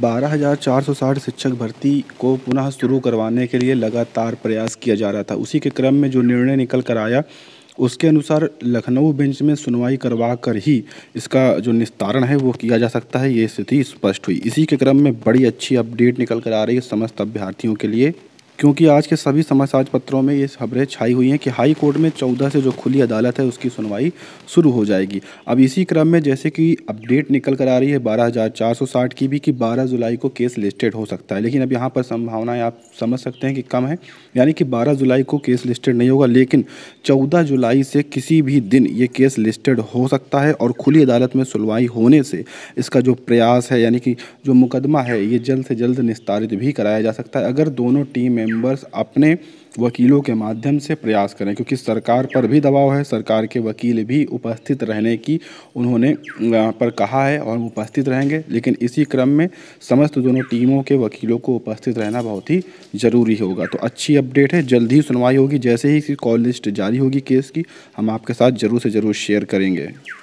बारह हज़ार चार सौ साठ शिक्षक भर्ती को पुनः शुरू करवाने के लिए लगातार प्रयास किया जा रहा था उसी के क्रम में जो निर्णय निकल कर आया उसके अनुसार लखनऊ बेंच में सुनवाई करवा कर ही इसका जो निस्तारण है वो किया जा सकता है ये स्थिति स्पष्ट हुई इसी के क्रम में बड़ी अच्छी अपडेट निकल कर आ रही है समस्त अभ्यर्थियों के लिए क्योंकि आज के सभी समाचार पत्रों में ये खबरें छाई हुई हैं कि हाई कोर्ट में चौदह से जो खुली अदालत है उसकी सुनवाई शुरू हो जाएगी अब इसी क्रम में जैसे कि अपडेट निकल कर आ रही है बारह हज़ार चार सौ साठ की भी कि बारह जुलाई को केस लिस्टेड हो सकता है लेकिन अब यहाँ पर संभावनाएँ आप समझ सकते हैं कि कम है यानी कि बारह जुलाई को केस लिस्टेड नहीं होगा लेकिन चौदह जुलाई से किसी भी दिन ये केस लिस्टेड हो सकता है और खुली अदालत में सुनवाई होने से इसका जो प्रयास है यानी कि जो मुकदमा है ये जल्द से जल्द निस्तारित भी कराया जा सकता है अगर दोनों टीम में मेंबर्स अपने वकीलों के माध्यम से प्रयास करें क्योंकि सरकार पर भी दबाव है सरकार के वकील भी उपस्थित रहने की उन्होंने पर कहा है और उपस्थित रहेंगे लेकिन इसी क्रम में समस्त दोनों टीमों के वकीलों को उपस्थित रहना बहुत ही ज़रूरी होगा तो अच्छी अपडेट है जल्द ही सुनवाई होगी जैसे ही कॉल लिस्ट जारी होगी केस की हम आपके साथ ज़रूर से ज़रूर शेयर करेंगे